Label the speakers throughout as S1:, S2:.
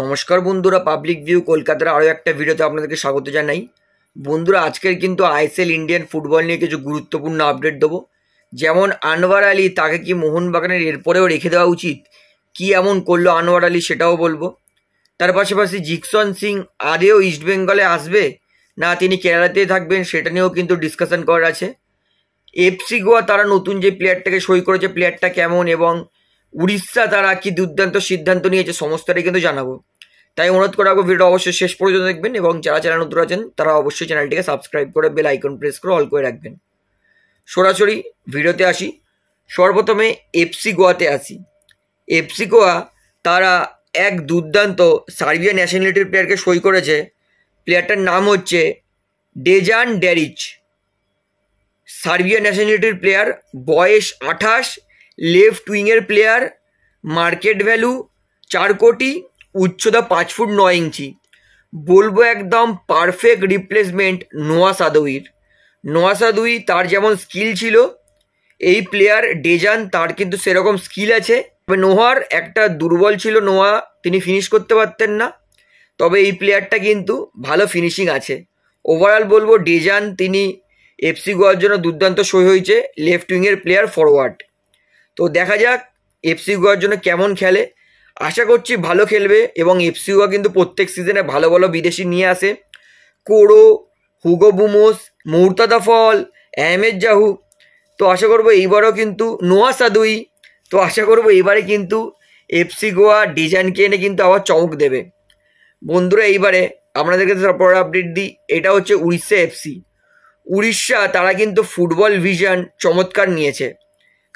S1: নমস্কার বন্ধুরা public view কলকাতার আরও একটা ভিডিওতে আপনাদেরকে স্বাগত জানাই বন্ধুরা আজকের কিন্তু আইএসএল ইন্ডিয়ান ফুটবল নিয়ে কিছু গুরুত্বপূর্ণ আপডেট দেবো যেমন আনোয়ার আলী তাকে কি মোহনবাগানের এরপরেও রেখে দেওয়া উচিত কি এমন করলো আনোয়ার আলী সেটাও বলবো তার পাশাপাশি জিকসন সিং আদেও ইস্টবেঙ্গলে আসবে না তিনি কেরালাতেই থাকবেন সেটা নিয়েও কিন্তু ডিসকাশন করার আছে এফসি গোয়া তারা নতুন যে প্লেয়ারটাকে সই করেছে প্লেয়ারটা কেমন এবং উড়িষ্যা তারা কি দুর্দান্ত সিদ্ধান্ত নিয়েছে সমস্তটাই কিন্তু জানাবো তাই অনুরোধ করা হবে ভিডিও অবশ্যই শেষ পর্যন্ত দেখবেন এবং যারা চ্যানেল নতুন আছেন তারা অবশ্যই চ্যানেলটিকে সাবস্ক্রাইব করে বেল আইকন প্রেস করে অল করে রাখবেন সরাসরি ভিডিওতে আসি সর্বপ্রথমে এফসি গোয়াতে আসি এফসি গোয়া তারা এক দুর্দান্ত সার্বিয়া ন্যাশনালিটির প্লেয়ারকে সই করেছে প্লেয়ারটার নাম হচ্ছে ডেজান ড্যারিচ সার্বিয়া ন্যাশনালিটির প্লেয়ার বয়স আঠাশ লেফট উইংয়ের প্লেয়ার মার্কেট ভ্যালু চার কোটি উচ্চতা পাঁচ ফুট নয় ইঞ্চি বলবো একদম পারফেক্ট রিপ্লেসমেন্ট নোয়া সাদুইর নোয়া সাদুই তার যেমন স্কিল ছিল এই প্লেয়ার ডেজান তার কিন্তু সেরকম স্কিল আছে তবে নোহার একটা দুর্বল ছিল নোয়া তিনি ফিনিশ করতে পারতেন না তবে এই প্লেয়ারটা কিন্তু ভালো ফিনিশিং আছে ওভারঅল বলবো ডেজান তিনি এফসি গোয়ার জন্য দুর্দান্ত সই হয়েছে লেফট উইংয়ের প্লেয়ার ফরওয়ার্ড তো দেখা যাক এফসি গোয়ার জন্য কেমন খেলে আশা করছি ভালো খেলবে এবং এফসি গোয়া কিন্তু প্রত্যেক সিজনে ভালো ভালো বিদেশি নিয়ে আসে Coro Hugo Boumous Mourtada Fall Ahmed Jahouh তো আশা করব এইবারও কিন্তু নোয়া সাদুই তো আশা করব এইবারে কিন্তু এফসি গোয়া ডিজাইনকে এনে কিন্তু আবার চমক দেবে বন্ধুরা এইবারে আপনাদেরকে পরে আপডেট দিই এটা হচ্ছে উড়িষ্যা এফসি উড়িষ্যা তারা কিন্তু ফুটবল ভিশন চমৎকার নিয়েছে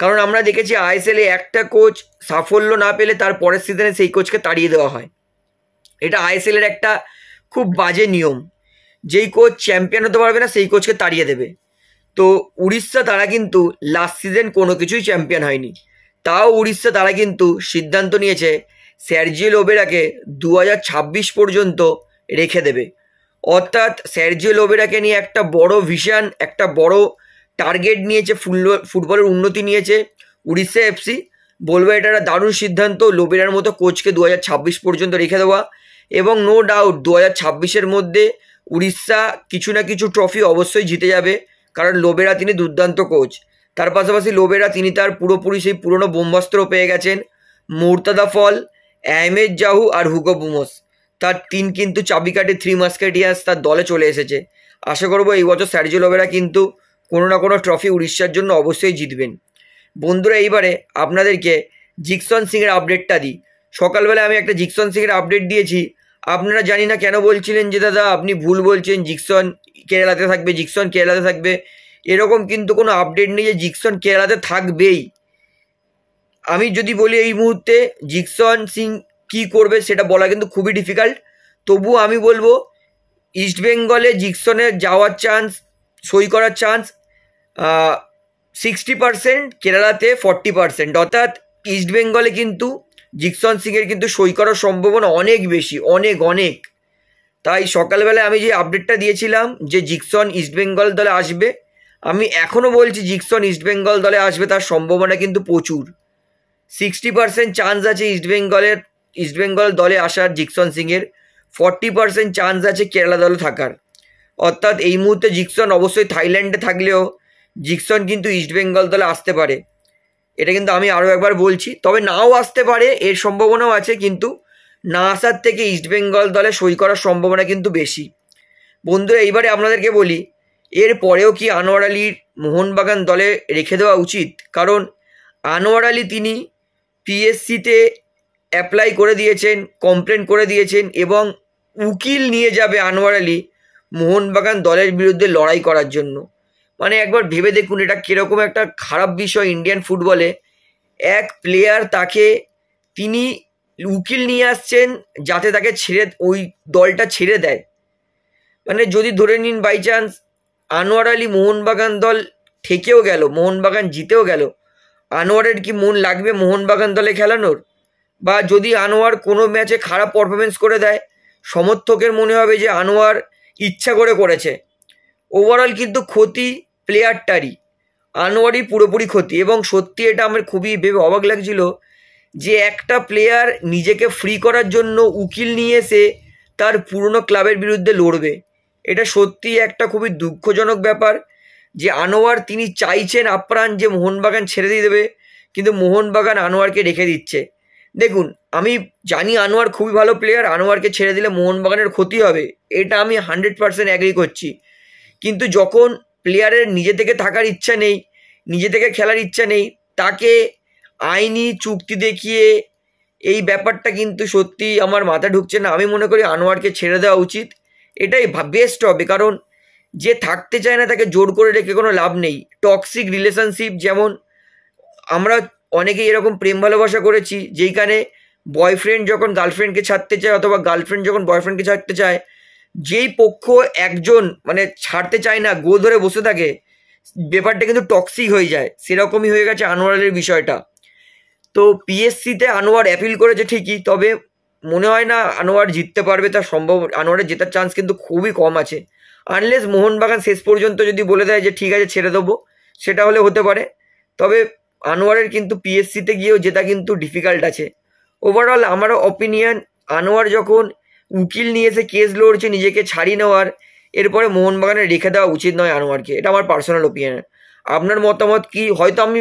S1: কারণ আমরা দেখেছি আইএসএলে একটা কোচ সাফল্য না পেলে তার পরের সিজনে সেই কোচকে তাড়িয়ে দেওয়া হয় এটা আইএসএলের একটা খুব বাজে নিয়ম যেই কোচ চ্যাম্পিয়ন হতে পারবে না সেই কোচকে তাড়িয়ে দেবে তো উড়িষ্যা তারা কিন্তু লাস্ট সিজন কোনো কিছুই চ্যাম্পিয়ন হয়নি তাও উড়িষ্যা তারা কিন্তু সিদ্ধান্ত নিয়েছে স্যারজিও লোবেরাকে দু পর্যন্ত রেখে দেবে অর্থাৎ স্যারজিও লোবেরাকে নিয়ে একটা বড় ভিশন একটা বড় টার্গেট নিয়েছে ফুটবলের উন্নতি নিয়েছে উড়িষ্যা এফসি বলবো এটা একটা দারুণ সিদ্ধান্ত লোবেরার মতো কোচকে দু পর্যন্ত রেখে দেওয়া এবং নো ডাউট দু হাজার মধ্যে উড়িষ্যা কিছু না কিছু ট্রফি অবশ্যই জিতে যাবে কারণ লোবেরা তিনি দুর্দান্ত কোচ তার পাশাপাশি লোবেরা তিনি তার পুরোপুরি সেই পুরনো বোমবাস্ত্র পেয়ে গেছেন মুরতাদা ফল অ্যামেদ জাহু আর হুগো বুমস তার তিন কিন্তু চাবিকাটে থ্রি মাস্কেটিয়াস তার দলে চলে এসেছে আশা করবো এই বছর স্যারজি লোবেরা কিন্তু কোনো না কোনো ট্রফি উড়িষ্যার জন্য অবশ্যই জিতবেন বন্ধুরা এইবারে আপনাদেরকে জিকসন সিংয়ের আপডেটটা দিই সকালবেলা আমি একটা জিকসন সিংয়ের আপডেট দিয়েছি আপনারা জানি না কেন বলছিলেন যে দাদা আপনি ভুল বলছেন জিকসন কেরালাতে থাকবে জিকসন কেরালাতে থাকবে এরকম কিন্তু কোনো আপডেট নেই যে জিকসন কেরালাতে থাকবেই আমি যদি বলি এই মুহূর্তে জিকসন সিং কি করবে সেটা বলা কিন্তু খুবই ডিফিকাল্ট তবু আমি বলবো ইস্টবেঙ্গলে জিকসনের যাওয়ার চান্স সই করার চান্স সিক্সটি পারসেন্ট কেরালাতে ফর্টি পারসেন্ট অর্থাৎ ইস্ট বেঙ্গলে কিন্তু জিকসন সিংয়ের কিন্তু সই করার সম্ভাবনা অনেক বেশি অনেক অনেক তাই সকালবেলা আমি যে আপডেটটা দিয়েছিলাম যে জিকসন ইস্ট বেঙ্গল দলে আসবে আমি এখনও বলছি জিকসন ইস্ট বেঙ্গল দলে আসবে তার সম্ভাবনা কিন্তু প্রচুর সিক্সটি পারসেন্ট চান্স আছে ইস্ট বেঙ্গলের ইস্ট বেঙ্গল দলে আসার জিকসন সিংয়ের ফর্টি পারসেন্ট চান্স আছে কেরালা দলে থাকার অর্থাৎ এই মুহূর্তে জিকসন অবশ্যই থাইল্যান্ডে থাকলেও জিকসন কিন্তু ইস্টবেঙ্গল দলে আসতে পারে এটা কিন্তু আমি আরও একবার বলছি তবে নাও আসতে পারে এর সম্ভাবনাও আছে কিন্তু না আসার থেকে ইস্টবেঙ্গল দলে সই করার সম্ভাবনা কিন্তু বেশি বন্ধুরা এইবারে আপনাদেরকে বলি এর পরেও কি আনোয়ার আলীর মোহনবাগান দলে রেখে দেওয়া উচিত কারণ আনোয়ার আলী তিনি পিএসসিতে অ্যাপ্লাই করে দিয়েছেন কমপ্লেন করে দিয়েছেন এবং উকিল নিয়ে যাবে আনোয়ার আলী মোহনবাগান দলের বিরুদ্ধে লড়াই করার জন্য মানে একবার ভেবে দেখুন এটা কীরকম একটা খারাপ বিষয় ইন্ডিয়ান ফুটবলে এক প্লেয়ার তাকে তিনি উকিল নিয়ে আসছেন যাতে তাকে ছেড়ে ওই দলটা ছেড়ে দেয় মানে যদি ধরে নিন বাই চান্স আনোয়ার আলী মোহনবাগান দল ঠেকেও গেল মোহনবাগান জিতেও গেল আনোয়ারের কি মন লাগবে মোহনবাগান দলে খেলানোর বা যদি আনোয়ার কোনো ম্যাচে খারাপ পারফরমেন্স করে দেয় সমর্থকের মনে হবে যে আনোয়ার ইচ্ছা করে করেছে ওভারঅল কিন্তু ক্ষতি প্লেয়ারটারই আনোয়ারই পুরোপুরি ক্ষতি এবং সত্যি এটা আমার খুবই ভেবে অবাক লাগছিল যে একটা প্লেয়ার নিজেকে ফ্রি করার জন্য উকিল নিয়ে এসে তার পুরনো ক্লাবের বিরুদ্ধে লড়বে এটা সত্যি একটা খুবই দুঃখজনক ব্যাপার যে আনোয়ার তিনি চাইছেন আপ্রাণ যে মোহনবাগান ছেড়ে দিয়ে দেবে কিন্তু মোহনবাগান আনোয়ারকে রেখে দিচ্ছে দেখুন আমি জানি আনোয়ার খুবই ভালো প্লেয়ার আনোয়ারকে ছেড়ে দিলে মোহনবাগানের ক্ষতি হবে এটা আমি হান্ড্রেড পারসেন্ট অ্যাগ্রি করছি কিন্তু যখন প্লেয়ারের নিজে থেকে থাকার ইচ্ছা নেই নিজে থেকে খেলার ইচ্ছা নেই তাকে আইনি চুক্তি দেখিয়ে এই ব্যাপারটা কিন্তু সত্যি আমার মাথা ঢুকছে না আমি মনে করি আনোয়ারকে ছেড়ে দেওয়া উচিত এটাই বেস্ট হবে কারণ যে থাকতে চায় না তাকে জোর করে রেখে কোনো লাভ নেই টক্সিক রিলেশনশিপ যেমন আমরা অনেকেই এরকম প্রেম ভালোবাসা করেছি যেইখানে বয়ফ্রেন্ড যখন গার্লফ্রেন্ডকে ছাড়তে চায় অথবা গার্লফ্রেন্ড যখন বয়ফ্রেন্ডকে ছাড়তে চায় যেই পক্ষ একজন মানে ছাড়তে চায় না গো ধরে বসে থাকে ব্যাপারটা কিন্তু টক্সিক হয়ে যায় সেরকমই হয়ে গেছে আনোয়ারের বিষয়টা তো পিএসসিতে আনোয়ার অ্যাপিল করেছে ঠিকই তবে মনে হয় না আনোয়ার জিততে পারবে তার সম্ভব আনোয়ারের জেতার চান্স কিন্তু খুবই কম আছে আনলেস মোহনবাগান শেষ পর্যন্ত যদি বলে দেয় যে ঠিক আছে ছেড়ে দেবো সেটা হলে হতে পারে তবে আনোয়ারের কিন্তু পিএসসিতে গিয়েও যেটা কিন্তু ডিফিকাল্ট আছে ওভারঅল আমার অপিনিয়ন আনোয়ার যখন উকিল নিয়ে এসে কেস লড়ছে নিজেকে ছাড়িয়ে নেওয়ার এরপরে মোহনবাগানে রেখে দেওয়া উচিত নয় আনোয়ারকে এটা আমার পার্সোনাল ওপিনিয়ন আপনার মতামত কি হয়তো আমি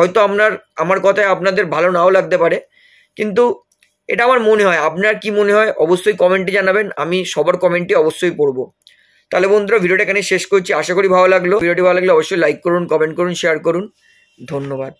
S1: হয়তো আপনার আমার কথায় আপনাদের ভালো নাও লাগতে পারে কিন্তু এটা আমার মনে হয় আপনার কি মনে হয় অবশ্যই কমেন্টে জানাবেন আমি সবার কমেন্টে অবশ্যই পড়বো তাহলে বন্ধুরা ভিডিওটা এখানে শেষ করছি আশা করি ভালো লাগলো ভিডিওটি ভালো লাগলে অবশ্যই লাইক করুন কমেন্ট করুন শেয়ার করুন ধন্যবাদ